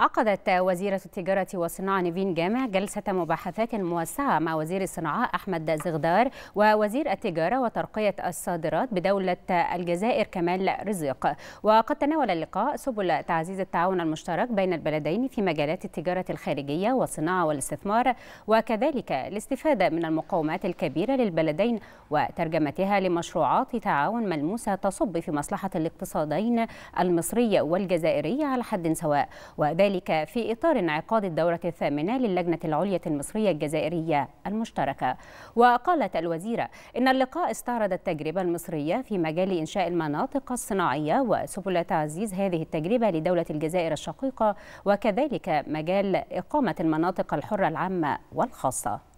عقدت وزيرة التجارة والصناعة نيفين جامع جلسة مباحثات موسعة مع وزير الصناعة أحمد زغدار ووزير التجارة وترقية الصادرات بدولة الجزائر كمال رزيق وقد تناول اللقاء سبل تعزيز التعاون المشترك بين البلدين في مجالات التجارة الخارجية والصناعة والاستثمار وكذلك الاستفادة من المقومات الكبيرة للبلدين وترجمتها لمشروعات تعاون ملموسة تصب في مصلحة الاقتصادين المصري والجزائري على حد سواء وذلك ذلك في إطار انعقاد الدورة الثامنة للجنة العليا المصرية الجزائرية المشتركة وقالت الوزيرة إن اللقاء استعرض التجربة المصرية في مجال إنشاء المناطق الصناعية وسبل تعزيز هذه التجربة لدولة الجزائر الشقيقة وكذلك مجال إقامة المناطق الحرة العامة والخاصة